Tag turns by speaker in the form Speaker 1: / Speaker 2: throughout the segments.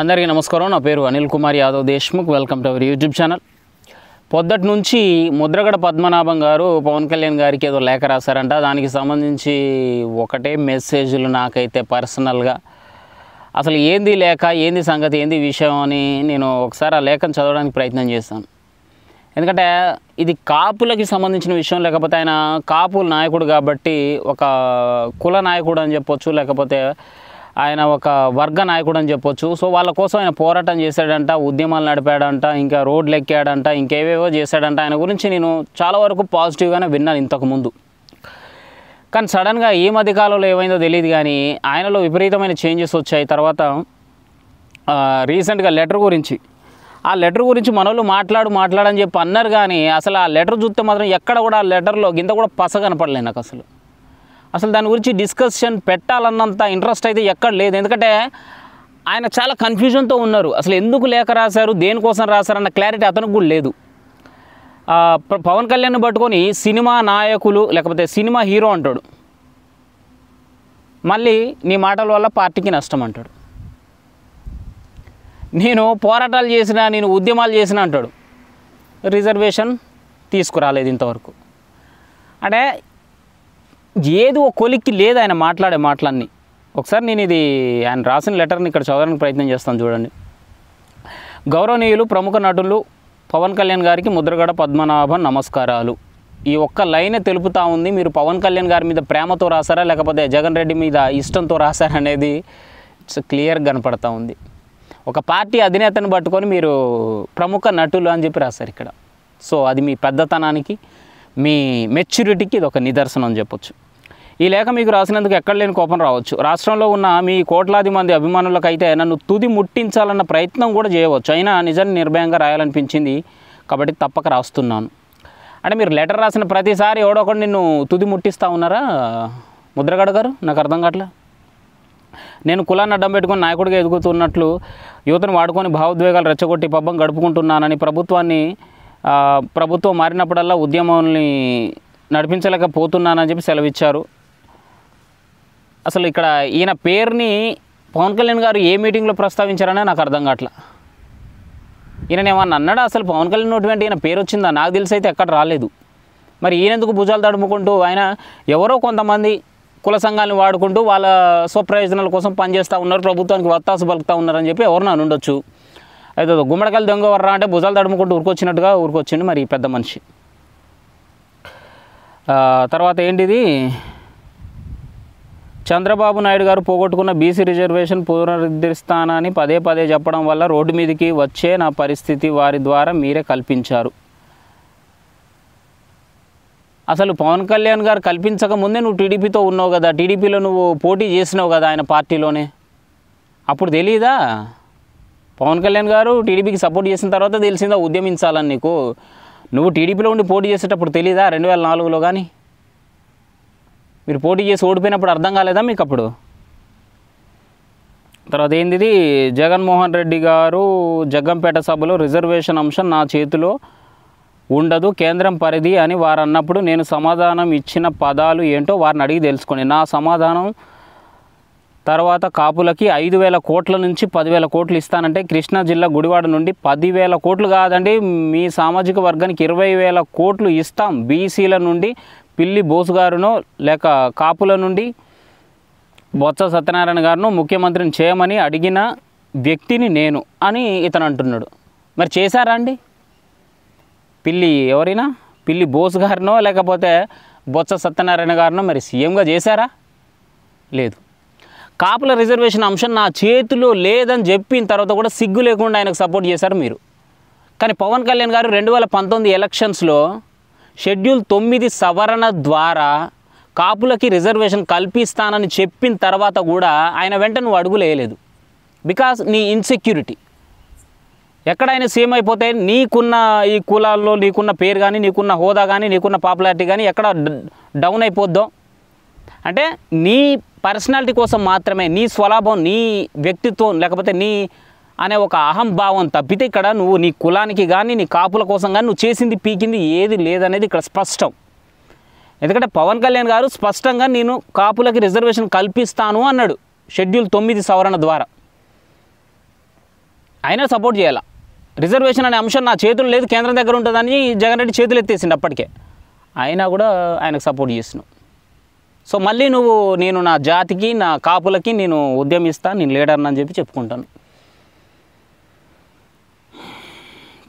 Speaker 1: అందరికీ నమస్కారం నా పేరు Anil Kumar Yadav Deshmukh welcome to our YouTube channel పొద్దటి నుంచి ముద్రగడ పద్మనాభం గారు పవన్ కళ్యాణ్ గారికి ఏదో లేఖ రాశారంట దానికి సంబంధించి ఒకటే మెసేజ్లు నాకైతే పర్సనల్గా అసలు ఏంది లేఖ ఏంది సంగతి ఏంది విషయం అని నేను ఒకసారి ఆ లేఖను చదవడానికి ప్రయత్నం చేశాను ఎందుకంటే ఇది కాపులకి సంబంధించిన విషయం లేకపోతే ఆయన కాపుల నాయకుడు కాబట్టి ఒక కుల నాయకుడు అని చెప్పొచ్చు లేకపోతే ఆయన ఒక వర్గ నాయకుడు అని చెప్పొచ్చు సో వాళ్ళ కోసం ఆయన పోరాటం చేశాడంట ఉద్యమాలు నడిపాడంట ఇంకా రోడ్లు ఎక్కాడంట ఇంకేవేవో చేశాడంట ఆయన గురించి నేను చాలా వరకు పాజిటివ్గానే విన్నాను ఇంతకుముందు కానీ సడన్గా ఈ మధ్య కాలంలో ఏమైందో తెలియదు కానీ ఆయనలో విపరీతమైన చేంజెస్ వచ్చాయి తర్వాత రీసెంట్గా లెటర్ గురించి ఆ లెటర్ గురించి మనోళ్ళు మాట్లాడు మాట్లాడని చెప్పి అన్నారు కానీ అసలు ఆ లెటర్ చూస్తే మాత్రం ఎక్కడ కూడా ఆ లెటర్లో గింత కూడా పస కనపడలేను నాకు అసలు అసలు దాని గురించి డిస్కషన్ పెట్టాలన్నంత ఇంట్రెస్ట్ అయితే ఎక్కడ లేదు ఎందుకంటే ఆయన చాలా కన్ఫ్యూజన్తో ఉన్నారు అసలు ఎందుకు లేఖ రాశారు దేనికోసం రాశారన్న క్లారిటీ అతనికి కూడా లేదు పవన్ కళ్యాణ్ పట్టుకొని సినిమా నాయకులు లేకపోతే సినిమా హీరో అంటాడు మళ్ళీ నీ మాటల వల్ల పార్టీకి నష్టం అంటాడు నేను పోరాటాలు చేసిన నేను ఉద్యమాలు చేసిన అంటాడు రిజర్వేషన్ తీసుకురాలేదు ఇంతవరకు అంటే ఏది ఒక కొలిక్కి లేదు ఆయన మాట్లాడే మాటలన్నీ ఒకసారి నేను ఇది ఆయన రాసిన లెటర్ని ఇక్కడ చదవడానికి ప్రయత్నం చేస్తాను చూడండి గౌరవనీయులు ప్రముఖ నటులు పవన్ కళ్యాణ్ గారికి ముద్రగడ పద్మనాభ నమస్కారాలు ఈ ఒక్క లైనే తెలుపుతా ఉంది మీరు పవన్ కళ్యాణ్ గారి మీద ప్రేమతో రాశారా లేకపోతే జగన్ రెడ్డి మీద ఇష్టంతో రాశారా అనేది ఇట్స్ క్లియర్గా కనపడతా ఉంది ఒక పార్టీ అధినేతను పట్టుకొని మీరు ప్రముఖ నటులు అని చెప్పి రాశారు ఇక్కడ సో అది మీ పెద్దతనానికి మీ మెచ్యూరిటీకి ఇది ఒక నిదర్శనం అని చెప్పొచ్చు ఈ లేఖ మీకు రాసినందుకు ఎక్కడ లేని కోపం రావచ్చు రాష్ట్రంలో ఉన్న మీ కోట్లాది మంది అభిమానులకైతే నన్ను తుది ముట్టించాలన్న ప్రయత్నం కూడా చేయవచ్చు అయినా నిజాన్ని నిర్భయంగా రాయాలనిపించింది కాబట్టి తప్పక రాస్తున్నాను అంటే మీరు లెటర్ రాసిన ప్రతిసారి ఎవడొకటి ఒకటి నిన్ను తుది ముట్టిస్తూ ఉన్నారా ముద్రగడ గారు నాకు అర్థం కావట్లే నేను కులాన్ని అడ్డం పెట్టుకుని నాయకుడిగా ఎదుగుతున్నట్లు యువతను వాడుకొని భావోద్వేగాలు రెచ్చగొట్టి పబ్బం గడుపుకుంటున్నానని ప్రభుత్వాన్ని ప్రభుత్వం మారినప్పుడల్లా ఉద్యమాన్ని నడిపించలేకపోతున్నానని చెప్పి సెలవిచ్చారు అసలు ఇక్కడ ఈయన పేరుని పవన్ కళ్యాణ్ గారు ఏ మీటింగ్లో ప్రస్తావించారనే నాకు అర్థం కావట్లా ఈయన ఏమన్నా అన్నాడా అసలు పవన్ కళ్యాణ్ ఉన్నటువంటి ఈయన పేరు వచ్చిందా నాకు తెలిసి అయితే ఎక్కడ రాలేదు మరి ఈయనెందుకు భుజాలు తడుముకుంటూ ఆయన ఎవరో కొంతమంది కుల సంఘాలను వాడుకుంటూ వాళ్ళ స్వప్రయోజనాల కోసం పనిచేస్తూ ఉన్నారు ప్రభుత్వానికి వత్తాసు పలుకుతూ ఉన్నారని చెప్పి నన్ను ఉండొచ్చు అయితే గుమ్మడికాయలు దొంగ వర్రా అంటే భుజాలు తడుముకుంటూ ఊరుకొచ్చినట్టుగా ఊరుకొచ్చిండు మరి పెద్ద మనిషి తర్వాత ఏంటిది చంద్రబాబు నాయుడు గారు పోగొట్టుకున్న బీసీ రిజర్వేషన్ పునరుద్ధరిస్తానని పదే పదే చెప్పడం వల్ల రోడ్డు మీదకి వచ్చే నా పరిస్థితి వారి ద్వారా మీరే కల్పించారు అసలు పవన్ కళ్యాణ్ గారు కల్పించక ముందే నువ్వు టీడీపీతో ఉన్నావు కదా టీడీపీలో నువ్వు పోటీ చేసినావు కదా ఆయన పార్టీలోనే అప్పుడు తెలియదా పవన్ కళ్యాణ్ గారు టీడీపీకి సపోర్ట్ చేసిన తర్వాత తెలిసిందా ఉద్యమించాలని నీకు నువ్వు టీడీపీలో ఉండి పోటీ చేసేటప్పుడు తెలీదా రెండు వేల నాలుగులో కానీ మీరు పోటీ చేసి ఓడిపోయినప్పుడు అర్థం కాలేదా మీకు అప్పుడు తర్వాత ఏంటిది జగన్మోహన్ రెడ్డి గారు జగ్గంపేట సభలో రిజర్వేషన్ అంశం నా చేతిలో ఉండదు కేంద్రం పరిధి అని వారు అన్నప్పుడు నేను సమాధానం ఇచ్చిన పదాలు ఏంటో వారిని అడిగి తెలుసుకోండి నా సమాధానం తర్వాత కాపులకి ఐదు వేల కోట్ల నుంచి పదివేల కోట్లు ఇస్తానంటే కృష్ణా జిల్లా గుడివాడ నుండి పదివేల కోట్లు కాదండి మీ సామాజిక వర్గానికి ఇరవై వేల కోట్లు ఇస్తాం బీసీల నుండి పిల్లి బోసు గారును లేక కాపుల నుండి బొత్స సత్యనారాయణ గారును ముఖ్యమంత్రిని చేయమని అడిగిన వ్యక్తిని నేను అని ఇతను అంటున్నాడు మరి చేశారా అండి పిల్లి ఎవరైనా పిల్లి బోస్ గారినో లేకపోతే బొత్స సత్యనారాయణ గారినో మరి సీఎంగా చేశారా లేదు కాపుల రిజర్వేషన్ అంశం నా చేతిలో లేదని చెప్పిన తర్వాత కూడా సిగ్గు లేకుండా ఆయనకు సపోర్ట్ చేశారు మీరు కానీ పవన్ కళ్యాణ్ గారు రెండు వేల పంతొమ్మిది ఎలక్షన్స్లో షెడ్యూల్ తొమ్మిది సవరణ ద్వారా కాపులకి రిజర్వేషన్ కల్పిస్తానని చెప్పిన తర్వాత కూడా ఆయన వెంట నువ్వు అడుగులేయలేదు బికాస్ నీ ఇన్సెక్యూరిటీ ఎక్కడైనా సేమ్ అయిపోతే నీకున్న ఈ కులాల్లో నీకున్న పేరు కానీ నీకున్న హోదా కానీ నీకున్న పాపులారిటీ కానీ ఎక్కడ డౌన్ అయిపోద్దాం అంటే నీ పర్సనాలిటీ కోసం మాత్రమే నీ స్వలాభం నీ వ్యక్తిత్వం లేకపోతే నీ అనే ఒక అహంభావం తప్పితే ఇక్కడ నువ్వు నీ కులానికి కానీ నీ కాపుల కోసం కానీ నువ్వు చేసింది పీకింది ఏది లేదనేది ఇక్కడ స్పష్టం ఎందుకంటే పవన్ కళ్యాణ్ గారు స్పష్టంగా నేను కాపులకి రిజర్వేషన్ కల్పిస్తాను అన్నాడు షెడ్యూల్ తొమ్మిది సవరణ ద్వారా అయినా సపోర్ట్ చేయాలా రిజర్వేషన్ అనే అంశం నా చేతులు లేదు కేంద్రం దగ్గర ఉంటుందని జగన్ రెడ్డి చేతులు ఎత్తేసిండు అప్పటికే అయినా కూడా ఆయనకు సపోర్ట్ చేసినావు సో మళ్ళీ నువ్వు నేను నా జాతికి నా కాపులకి నేను ఉద్యమిస్తాను నేను లీడర్ని అని చెప్పి చెప్పుకుంటాను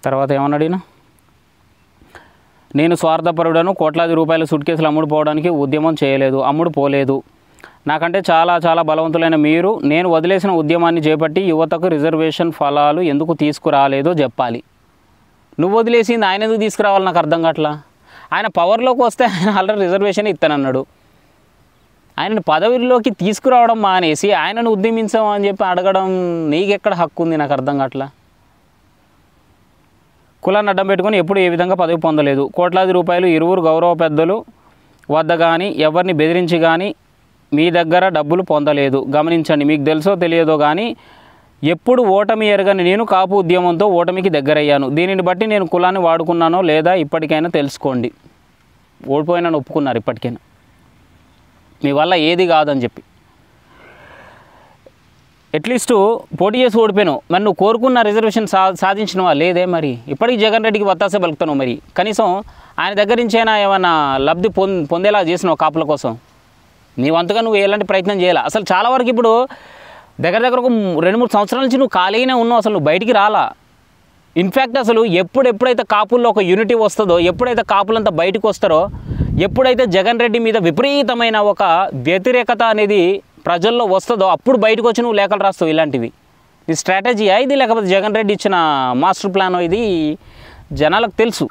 Speaker 1: తర్వాత ఏమన్నా అడిగినా నేను స్వార్థపరుడను కోట్లాది రూపాయల సుట్ కేసులు అమ్ముడు పోవడానికి ఉద్యమం చేయలేదు అమ్ముడు పోలేదు నాకంటే చాలా చాలా బలవంతులైన మీరు నేను వదిలేసిన ఉద్యమాన్ని చేపట్టి యువతకు రిజర్వేషన్ ఫలాలు ఎందుకు తీసుకురాలేదో చెప్పాలి నువ్వు వదిలేసింది ఆయన ఎందుకు తీసుకురావాలి నాకు అర్థం కావట్లా ఆయన పవర్లోకి వస్తే ఆయన ఆల్రెడీ రిజర్వేషన్ ఇస్తానన్నాడు ఆయనను పదవిలోకి తీసుకురావడం మానేసి ఆయనను ఉద్యమించామని చెప్పి అడగడం నీకెక్కడ హక్కు ఉంది నాకు అర్థం కావట్లా కులాన్ని అడ్డం పెట్టుకుని ఎప్పుడు ఏ విధంగా పదవి పొందలేదు కోట్లాది రూపాయలు ఇరువురు గౌరవ పెద్దలు వద్ద కానీ ఎవరిని బెదిరించి కానీ మీ దగ్గర డబ్బులు పొందలేదు గమనించండి మీకు తెలుసో తెలియదో కానీ ఎప్పుడు ఓటమి ఎరగని నేను కాపు ఉద్యమంతో ఓటమికి దగ్గరయ్యాను దీనిని బట్టి నేను కులాన్ని వాడుకున్నానో లేదా ఇప్పటికైనా తెలుసుకోండి ఓడిపోయినా ఒప్పుకున్నారు ఇప్పటికైనా మీ వల్ల ఏది కాదని చెప్పి అట్లీస్ట్ పోటీ చేసి ఓడిపోయాను మరి నువ్వు కోరుకున్న రిజర్వేషన్ సా సాధించినవా లేదే మరి ఇప్పటికీ జగన్ రెడ్డికి వత్తాసే పలుకుతాను మరి కనీసం ఆయన దగ్గర నుంచైనా ఏమైనా లబ్ధి పొందేలా చేసినావు కాపుల కోసం నీ నువ్వు ఎలాంటి ప్రయత్నం చేయాలి అసలు చాలా వరకు ఇప్పుడు దగ్గర దగ్గర ఒక రెండు మూడు సంవత్సరాల నుంచి నువ్వు ఖాళీగానే ఉన్నావు అసలు నువ్వు బయటికి రాలా ఇన్ఫ్యాక్ట్ అసలు ఎప్పుడు ఎప్పుడైతే కాపుల్లో ఒక యూనిటీ వస్తుందో ఎప్పుడైతే కాపులంతా బయటకు వస్తారో ఎప్పుడైతే జగన్ రెడ్డి మీద విపరీతమైన ఒక వ్యతిరేకత అనేది ప్రజల్లో వస్తుందో అప్పుడు బయటకు వచ్చి నువ్వు లేఖలు రాస్తావు ఇలాంటివి ఇది స్ట్రాటజీ ఇది లేకపోతే జగన్ రెడ్డి ఇచ్చిన మాస్టర్ ప్లాన్ ఇది జనాలకు తెలుసు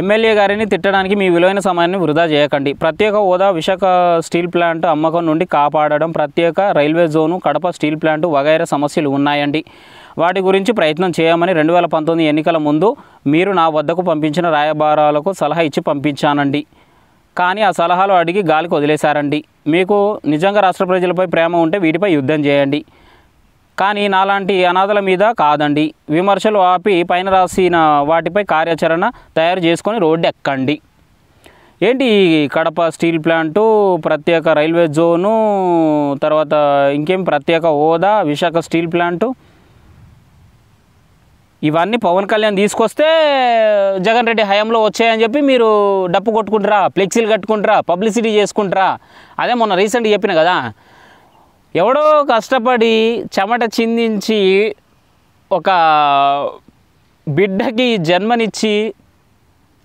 Speaker 1: ఎమ్మెల్యే గారిని తిట్టడానికి మీ విలువైన సమయాన్ని వృధా చేయకండి ప్రత్యేక హోదా విశాఖ స్టీల్ ప్లాంట్ అమ్మకం నుండి కాపాడడం ప్రత్యేక railway zone Kadapa steel plant వగైరా సమస్యలు ఉన్నాయండి వాటి గురించి ప్రయత్నం చేయమని రెండు వేల పంతొమ్మిది ఎన్నికల ముందు మీరు నా వద్దకు పంపించిన రాయబారాలకు సలహా ఇచ్చి పంపించానండి కానీ ఆ సలహాలు అడిగి గాలికి వదిలేశారండి మీకు నిజంగా రాష్ట్ర ప్రజలపై ప్రేమ ఉంటే వీటిపై యుద్ధం చేయండి కానీ నాలాంటి అనాథల మీద కాదండి విమర్శలు ఆపి పైన రాసిన వాటిపై కార్యాచరణ తయారు చేసుకొని రోడ్డు ఎక్కండి ఏంటి కడప స్టీల్ ప్లాంటు ప్రత్యేక రైల్వే జోను తర్వాత ఇంకేం ప్రత్యేక హోదా విశాఖ స్టీల్ ప్లాంటు ఇవన్నీ పవన్ కళ్యాణ్ తీసుకొస్తే జగన్ రెడ్డి హయాంలో వచ్చాయని చెప్పి మీరు డప్పు కొట్టుకుంటారా ఫ్లెక్సీలు కట్టుకుంటారా పబ్లిసిటీ చేసుకుంటారా అదే మొన్న రీసెంట్ చెప్పిన కదా ఎవడో కష్టపడి చెమట చిందించి ఒక బిడ్డకి జన్మనిచ్చి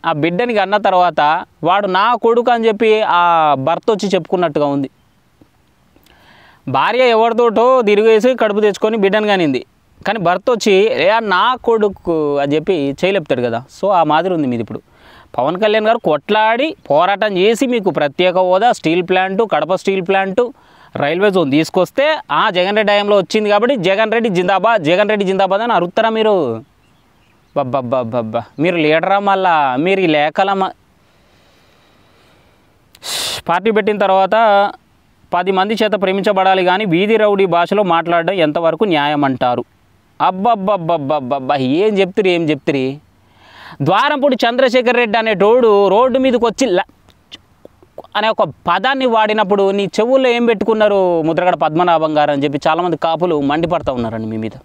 Speaker 1: ఆ బిడ్డని అన్న తర్వాత వాడు నా కొడుకు అని చెప్పి ఆ భర్త వచ్చి చెప్పుకున్నట్టుగా ఉంది భార్య ఎవరితోటో తిరిగేసి కడుపు తెచ్చుకొని బిడ్డను కానింది కానీ భర్త వచ్చి రేయా నా కొడుకు అని చెప్పి చేయలేపుతాడు కదా సో ఆ మాదిరి ఉంది మీది ఇప్పుడు పవన్ కళ్యాణ్ గారు కొట్లాడి పోరాటం చేసి మీకు ప్రత్యేక హోదా steel plant Kadapa steel plant railway zone తీసుకొస్తే ఆ జగన్ రెడ్డి హయాంలో వచ్చింది కాబట్టి జగన్ రెడ్డి జిందాబాద్ జగన్ రెడ్డి జిందాబాద్ అని అరుస్తారా మీరు బబ్బబ్బబ్బబ్బా మీరు లీడరా మళ్ళా మీరు ఈ లేఖల పార్టీ పెట్టిన తర్వాత పది మంది చేత ప్రేమించబడాలి కానీ వీధి రౌడీ భాషలో మాట్లాడడం ఎంతవరకు న్యాయం అంటారు అబ్బబ్బబ్బబ్బబ్బబ్బా ఏం చెప్తురు ఏం చెప్తురి ద్వారంపూడి చంద్రశేఖర్ రెడ్డి అనే టోడు రోడ్డు మీదకి వచ్చి అనే ఒక పదాన్ని వాడినప్పుడు నీ చెవుల్లో ఏం పెట్టుకున్నారు ముద్రగడ పద్మనాభం గారు అని చెప్పి చాలామంది కాపులు మండిపడతా ఉన్నారండి మీ మీద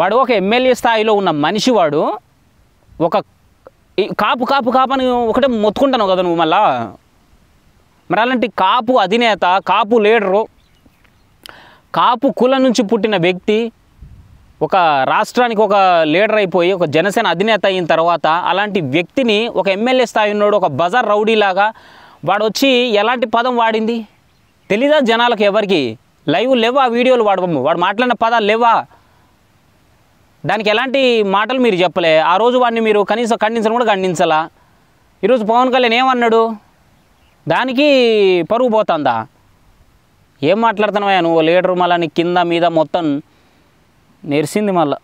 Speaker 1: వాడు ఒక ఎమ్మెల్యే స్థాయిలో ఉన్న మనిషి వాడు ఒక కాపు కాపు కాపు అని ఒకటే మొత్తుకుంటాను కదా నువ్వు మళ్ళా మరి అలాంటి కాపు అధినేత కాపు లీడరు కాపు కుల నుంచి పుట్టిన వ్యక్తి ఒక రాష్ట్రానికి ఒక లీడర్ అయిపోయి ఒక జనసేన అధినేత అయిన తర్వాత అలాంటి వ్యక్తిని ఒక ఎమ్మెల్యే స్థాయి ఉన్నాడు ఒక బజార్ రౌడీలాగా వాడు వచ్చి ఎలాంటి పదం వాడింది తెలీదా జనాలకు ఎవరికి లైవ్ లేవా వీడియోలు వాడము వాడు మాట్లాడిన పదాలు లేవా దానికి ఎలాంటి మాటలు మీరు చెప్పలే ఆ రోజు వాడిని మీరు కనీసం ఖండించడం కూడా ఖండించాలా ఈరోజు పవన్ కళ్యాణ్ ఏమన్నాడు దానికి పరుగు పోతుందా ఏం మాట్లాడుతున్నావా నువ్వు లీడర్ మళ్ళీ కింద మీద మొత్తం నెరిసింది మళ్ళా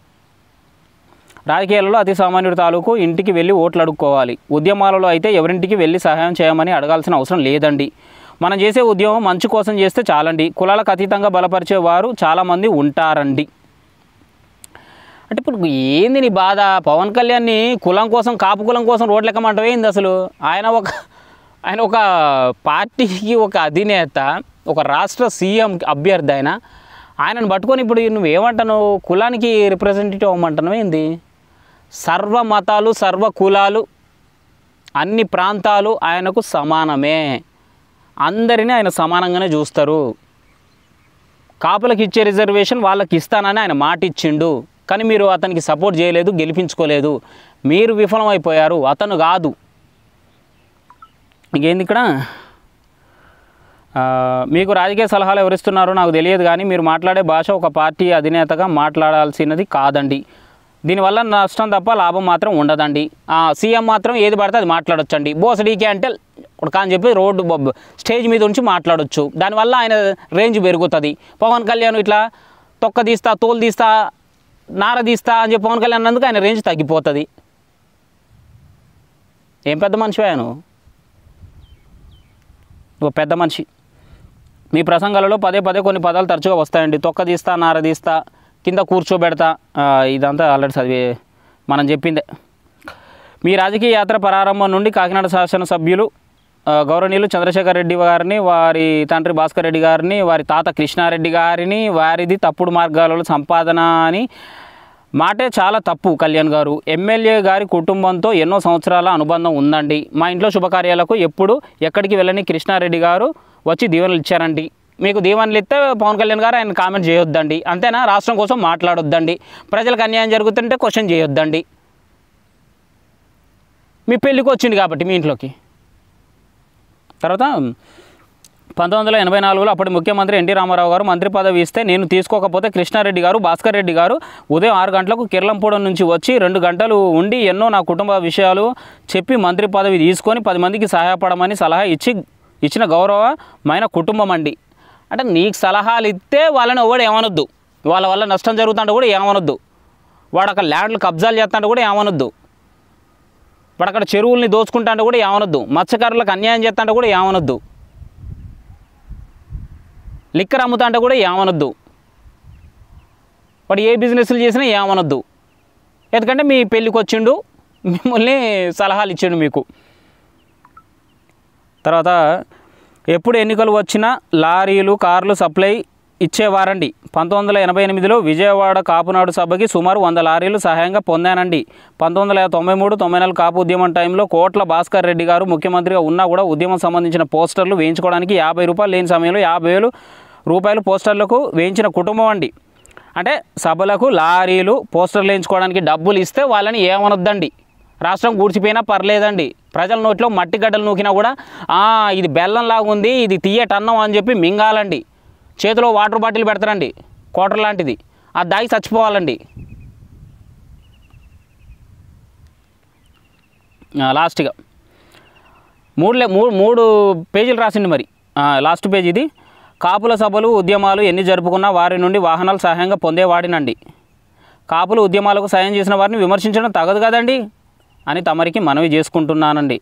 Speaker 1: రాజకీయాలలో అతి సామాన్యుడి తాలూకు ఇంటికి వెళ్ళి ఓట్లు అడుక్కోవాలి ఉద్యమాలలో అయితే ఎవరింటికి వెళ్ళి సహాయం చేయమని అడగాల్సిన అవసరం లేదండి మనం చేసే ఉద్యమం మంచి కోసం చేస్తే చాలండి కులాలకు అతీతంగా బలపరిచే వారు చాలామంది ఉంటారండి అంటే ఇప్పుడు ఏంది నీ బాధ పవన్ కళ్యాణ్ని కులం కోసం కాపు కులం కోసం రోడ్లు ఏంది అసలు ఆయన ఒక ఆయన ఒక పార్టీకి ఒక అధినేత ఒక రాష్ట్ర సీఎం అభ్యర్థి అయినా ఆయనను పట్టుకొని ఇప్పుడు నువ్వు ఏమంటాను కులానికి రిప్రజెంటేటివ్ అవ్వమంటాను ఏంది సర్వ మతాలు సర్వ కులాలు అన్ని ప్రాంతాలు ఆయనకు సమానమే అందరినీ ఆయన సమానంగానే చూస్తారు కాపులకు ఇచ్చే రిజర్వేషన్ వాళ్ళకి ఇస్తానని ఆయన మాట ఇచ్చిండు కానీ మీరు అతనికి సపోర్ట్ చేయలేదు గెలిపించుకోలేదు మీరు విఫలమైపోయారు అతను కాదు ఇంకేంది ఇక్కడ మీకు రాజకీయ సలహాలు ఎవరిస్తున్నారో నాకు తెలియదు కానీ మీరు మాట్లాడే భాష ఒక పార్టీ అధినేతగా మాట్లాడాల్సినది కాదండి దీనివల్ల నష్టం తప్ప లాభం మాత్రం ఉండదండి సీఎం మాత్రం ఏది పడితే అది మాట్లాడొచ్చండి బోసడీకే అంటే కానీ చెప్పి రోడ్డు స్టేజ్ మీద ఉంచి మాట్లాడొచ్చు దానివల్ల ఆయన రేంజ్ పెరుగుతుంది పవన్ కళ్యాణ్ ఇట్లా తొక్క తీస్తా తోలు తీస్తా నార తీస్తా అని చెప్పి పవన్ కళ్యాణ్ అన్నందుకు ఆయన రేంజ్ తగ్గిపోతుంది ఏం పెద్ద మనిషి ఆయన ఓ పెద్ద మనిషి మీ ప్రసంగాలలో పదే పదే కొన్ని పదాలు తరచుగా వస్తాయండి తొక్క తీస్తా నారదీస్తా కింద కూర్చోబెడతా ఇదంతా ఆల్రెడీ చదివి మనం చెప్పిందే మీ రాజకీయ యాత్ర ప్రారంభం నుండి కాకినాడ శాసనసభ్యులు గౌరవనీయులు చంద్రశేఖర్ రెడ్డి గారిని వారి తండ్రి భాస్కర్ రెడ్డి గారిని వారి తాత కృష్ణారెడ్డి గారిని వారిది తప్పుడు మార్గాలలో సంపాదన అని మాటే చాలా తప్పు కళ్యాణ్ గారు ఎమ్మెల్యే గారి కుటుంబంతో ఎన్నో సంవత్సరాల అనుబంధం ఉందండి మా ఇంట్లో శుభకార్యాలకు ఎప్పుడు ఎక్కడికి వెళ్ళని కృష్ణారెడ్డి గారు వచ్చి దీవెనలు ఇచ్చారండి మీకు దీవెనలు ఇస్తే పవన్ కళ్యాణ్ గారు ఆయన కామెంట్ చేయొద్దండి అంతేనా రాష్ట్రం కోసం మాట్లాడొద్దండి ప్రజలకు అన్యాయం జరుగుతుంటే క్వశ్చన్ చేయొద్దండి మీ పెళ్ళికి వచ్చింది కాబట్టి మీ ఇంట్లోకి తర్వాత పంతొమ్మిది వందల ఎనభై నాలుగులో అప్పటి ముఖ్యమంత్రి ఎన్టీ రామారావు గారు మంత్రి పదవి ఇస్తే నేను తీసుకోకపోతే కృష్ణారెడ్డి గారు భాస్కర్ రెడ్డి గారు ఉదయం ఆరు గంటలకు కిర్లంపూడం నుంచి వచ్చి రెండు గంటలు ఉండి ఎన్నో నా కుటుంబ విషయాలు చెప్పి మంత్రి పదవి తీసుకొని పది మందికి సహాయపడమని సలహా ఇచ్చి ఇచ్చిన గౌరవమైన కుటుంబం అండి అంటే నీకు సలహాలు ఇస్తే వాళ్ళని ఎవడు ఏమనొద్దు వాళ్ళ వల్ల నష్టం జరుగుతుంటే కూడా ఏమనొద్దు వాడు అక్కడ ల్యాండ్లు కబ్జాలు చేస్తుంటే కూడా ఏమనొద్దు వాడు అక్కడ చెరువుల్ని దోచుకుంటాడు కూడా ఏమనొద్దు మత్స్యకారులకు అన్యాయం చేస్తుంటే కూడా ఏమనొద్దు లిక్కర్ అమ్ముతాంటే కూడా ఏమనొద్దు వాడు ఏ బిజినెస్లు చేసినా ఏమనొద్దు ఎందుకంటే మీ పెళ్ళికి వచ్చిండు మిమ్మల్ని సలహాలు ఇచ్చిండు మీకు తర్వాత ఎప్పుడు ఎన్నికలు వచ్చినా లారీలు కార్లు సప్లై ఇచ్చేవారండి పంతొమ్మిది వందల ఎనభై ఎనిమిదిలో విజయవాడ కాపునాడు సభకి సుమారు వంద లారీలు సహాయంగా పొందానండి పంతొమ్మిది వందల తొంభై మూడు తొంభై నాలుగు కాపు ఉద్యమం టైంలో కోట్ల భాస్కర్ రెడ్డి గారు ముఖ్యమంత్రిగా ఉన్నా కూడా ఉద్యమం సంబంధించిన పోస్టర్లు వేయించుకోవడానికి యాభై రూపాయలు లేని సమయంలో యాభై వేలు రూపాయలు పోస్టర్లకు వేయించిన కుటుంబం అండి అంటే సభలకు లారీలు పోస్టర్లు వేయించుకోవడానికి డబ్బులు ఇస్తే వాళ్ళని ఏమనొద్దండి రాష్ట్రం కూర్చిపోయినా పర్లేదండి ప్రజల నోట్లో మట్టి గడ్డలు నూకినా కూడా ఇది బెల్లంలాగా ఉంది ఇది అన్నం అని చెప్పి మింగాలండి చేతిలో వాటర్ బాటిల్ పెడతారండి కోటర్ లాంటిది ఆ దాగి చచ్చిపోవాలండి లాస్ట్గా మూడులే మూడు మూడు పేజీలు రాసింది మరి లాస్ట్ పేజ్ ఇది కాపుల సభలు ఉద్యమాలు ఎన్ని జరుపుకున్నా వారి నుండి వాహనాలు సహాయంగా పొందేవాడినండి కాపులు ఉద్యమాలకు సాయం చేసిన వారిని విమర్శించడం తగదు కదండి అని తమరికి మనవి చేసుకుంటున్నానండి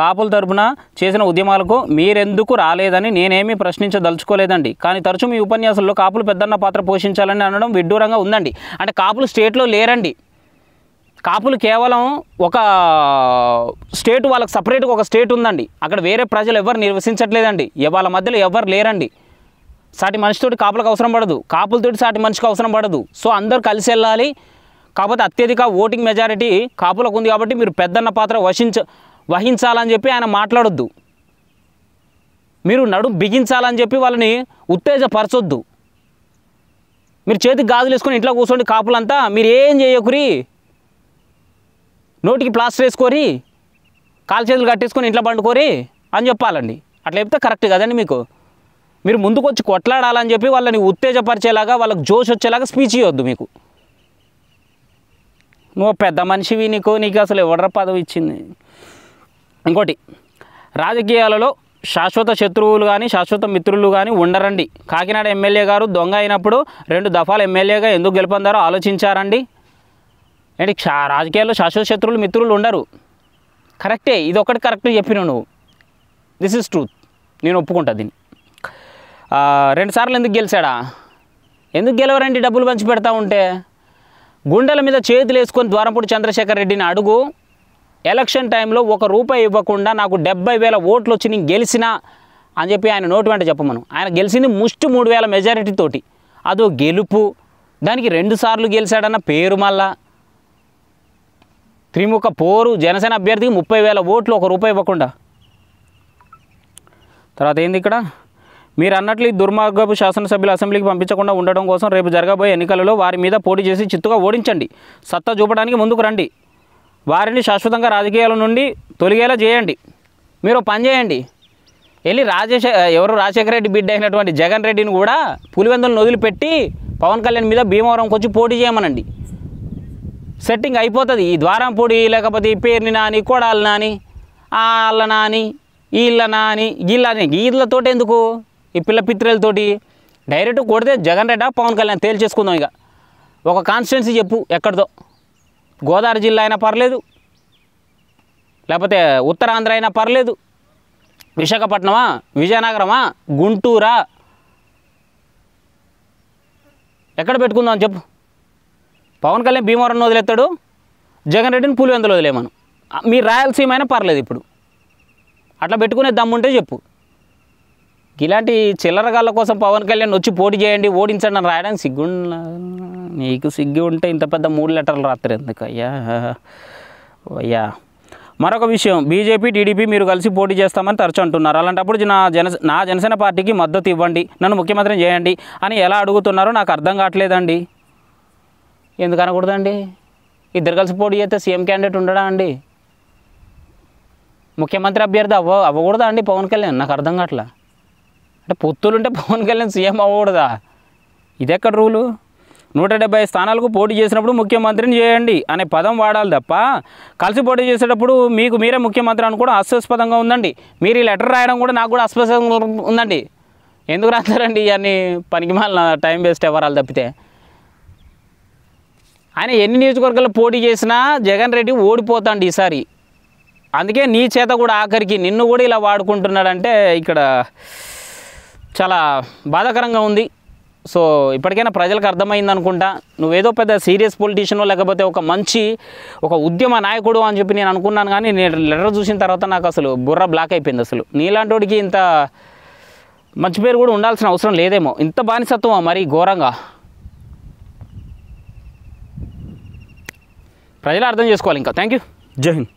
Speaker 1: కాపుల తరపున చేసిన ఉద్యమాలకు మీరెందుకు రాలేదని నేనేమీ ప్రశ్నించదలుచుకోలేదండి కానీ తరచూ మీ ఉపన్యాసంలో కాపులు పెద్దన్న పాత్ర పోషించాలని అనడం విడ్డూరంగా ఉందండి అంటే కాపులు స్టేట్లో లేరండి కాపులు కేవలం ఒక స్టేట్ వాళ్ళకి సపరేట్గా ఒక స్టేట్ ఉందండి అక్కడ వేరే ప్రజలు ఎవరు నిర్వసించట్లేదండి వాళ్ళ మధ్యలో ఎవరు లేరండి సాటి మనిషితోటి కాపులకు అవసరం పడదు కాపులతోటి సాటి మనిషికి అవసరం పడదు సో అందరు కలిసి వెళ్ళాలి కాకపోతే అత్యధిక ఓటింగ్ మెజారిటీ కాపులకు ఉంది కాబట్టి మీరు పెద్దన్న పాత్ర వహించ వహించాలని చెప్పి ఆయన మాట్లాడొద్దు మీరు నడు బిగించాలని చెప్పి వాళ్ళని ఉత్తేజపరచొద్దు మీరు చేతికి గాజులు వేసుకొని ఇంట్లో కూర్చోండి కాపులంతా మీరు ఏం చేయకురి నోటికి ప్లాస్టర్ వేసుకోరి కాలు చేతులు కట్టేసుకొని ఇంట్లో పండుకోరి అని చెప్పాలండి అట్లా చెప్తే కరెక్ట్ కదండి మీకు మీరు ముందుకొచ్చి కొట్లాడాలని చెప్పి వాళ్ళని ఉత్తేజపరిచేలాగా వాళ్ళకి జోష్ వచ్చేలాగా స్పీచ్ ఇవ్వద్దు మీకు నువ్వు పెద్ద మనిషివి నీకు నీకు అసలు ఎవడ్ర పదవి ఇచ్చింది ఇంకోటి రాజకీయాలలో శాశ్వత శత్రువులు కానీ శాశ్వత మిత్రులు కానీ ఉండరండి కాకినాడ ఎమ్మెల్యే గారు దొంగ అయినప్పుడు రెండు దఫాలు ఎమ్మెల్యేగా ఎందుకు గెలుపొందారో ఆలోచించారండి ఏంటి రాజకీయాల్లో శాశ్వత శత్రువులు మిత్రులు ఉండరు కరెక్టే ఇది ఒకటి కరెక్ట్ చెప్పిన నువ్వు దిస్ ఇస్ ట్రూత్ నేను ఒప్పుకుంటా దీన్ని రెండుసార్లు ఎందుకు గెలిచాడా ఎందుకు గెలవరండి డబ్బులు పంచి పెడతా ఉంటే గుండెల మీద చేతులు వేసుకొని ద్వారంపూడి చంద్రశేఖర్ రెడ్డిని అడుగు ఎలక్షన్ టైంలో ఒక రూపాయి ఇవ్వకుండా నాకు డెబ్బై వేల ఓట్లు వచ్చి నేను గెలిచినా అని చెప్పి ఆయన నోటు వెంట చెప్పమను ఆయన గెలిచింది ముష్టి మూడు వేల మెజారిటీతోటి అదో గెలుపు దానికి రెండుసార్లు గెలిచాడన్న పేరు మళ్ళా త్రిముఖ పోరు జనసేన అభ్యర్థికి ముప్పై వేల ఓట్లు ఒక రూపాయి ఇవ్వకుండా తర్వాత ఏంది ఇక్కడ మీరు అన్నట్లు ఈ దుర్మార్గపు శాసనసభ్యులు అసెంబ్లీకి పంపించకుండా ఉండడం కోసం రేపు జరగబోయే ఎన్నికలలో వారి మీద పోటీ చేసి చిత్తుగా ఓడించండి సత్తా చూపడానికి ముందుకు రండి వారిని శాశ్వతంగా రాజకీయాల నుండి తొలిగేలా చేయండి మీరు పని చేయండి వెళ్ళి రాజశే ఎవరు రాజశేఖర రెడ్డి బిడ్డ అయినటువంటి జగన్ రెడ్డిని కూడా పులివెందులను వదిలిపెట్టి పవన్ కళ్యాణ్ మీద భీమవరంకి వచ్చి పోటీ చేయమనండి సెట్టింగ్ అయిపోతుంది ఈ ద్వారం పొడి లేకపోతే ఈ పేరుని నాని కోడాలు నాని వాళ్ళ నాని వీళ్ళ నాని వీళ్ళ అని వీళ్ళతో ఎందుకు ఈ పిల్ల పిత్రలతోటి డైరెక్ట్ కొడితే జగన్ రెడ్డ పవన్ కళ్యాణ్ తేల్చేసుకుందాం ఇక ఒక కాన్స్టిట్యున్సీ చెప్పు ఎక్కడిదో గోదావరి జిల్లా అయినా పర్లేదు లేకపోతే ఉత్తరాంధ్ర అయినా పర్లేదు విశాఖపట్నమా విజయనగరమా గుంటూరా ఎక్కడ పెట్టుకుందాం చెప్పు పవన్ కళ్యాణ్ భీమవరం వదిలేస్తాడు జగన్ రెడ్డిని పులివెందులు వదిలేమను మీ రాయలసీమ అయినా పర్లేదు ఇప్పుడు అట్లా పెట్టుకునే దమ్ముంటే చెప్పు ఇలాంటి చిల్లరగాళ్ళ కోసం పవన్ కళ్యాణ్ వచ్చి పోటీ చేయండి ఓడించండి అని రాయడానికి సిగ్గు నీకు సిగ్గు ఉంటే ఇంత పెద్ద మూడు లెటర్లు రాత్రి ఎందుకు అయ్యా అయ్యా మరొక విషయం బీజేపీ టీడీపీ మీరు కలిసి పోటీ చేస్తామని తరచు అంటున్నారు అలాంటప్పుడు నా జన నా జనసేన పార్టీకి మద్దతు ఇవ్వండి నన్ను ముఖ్యమంత్రిని చేయండి అని ఎలా అడుగుతున్నారో నాకు అర్థం కావట్లేదండి ఎందుకు అనకూడదండి ఇద్దరు కలిసి పోటీ చేస్తే సీఎం క్యాండిడేట్ ఉండడా అండి ముఖ్యమంత్రి అభ్యర్థి అవ్వ అవ్వకూడదా అండి పవన్ కళ్యాణ్ నాకు అర్థం కావట్లేదు అంటే పొత్తులు ఉంటే పవన్ కళ్యాణ్ సీఎం అవ్వకూడదా ఇదెక్కడ రూలు నూట డెబ్బై స్థానాలకు పోటీ చేసినప్పుడు ముఖ్యమంత్రిని చేయండి అనే పదం వాడాలి తప్ప కలిసి పోటీ చేసేటప్పుడు మీకు మీరే ముఖ్యమంత్రి అని కూడా అస్వస్పదంగా ఉందండి మీరు ఈ లెటర్ రాయడం కూడా నాకు కూడా హాస్యాస్పదంగా ఉందండి ఎందుకు రాస్తారండి ఇవన్నీ పనికి మాల టైం వేస్ట్ ఎవరాలు తప్పితే ఆయన ఎన్ని నియోజకవర్గాల్లో పోటీ చేసినా జగన్ రెడ్డి ఓడిపోతాండి ఈసారి అందుకే నీ చేత కూడా ఆఖరికి నిన్ను కూడా ఇలా వాడుకుంటున్నాడంటే ఇక్కడ చాలా బాధాకరంగా ఉంది సో ఇప్పటికైనా ప్రజలకు అర్థమైంది అనుకుంటా నువ్వేదో పెద్ద సీరియస్ పొలిటీషియన్ లేకపోతే ఒక మంచి ఒక ఉద్యమ నాయకుడు అని చెప్పి నేను అనుకున్నాను కానీ నేను లెటర్ చూసిన తర్వాత నాకు అసలు బుర్ర బ్లాక్ అయిపోయింది అసలు నీలాంటి ఇంత మంచి పేరు కూడా ఉండాల్సిన అవసరం లేదేమో ఇంత బానిసత్వం మరి ఘోరంగా ప్రజలు అర్థం చేసుకోవాలి ఇంకా థ్యాంక్ యూ జై హింద్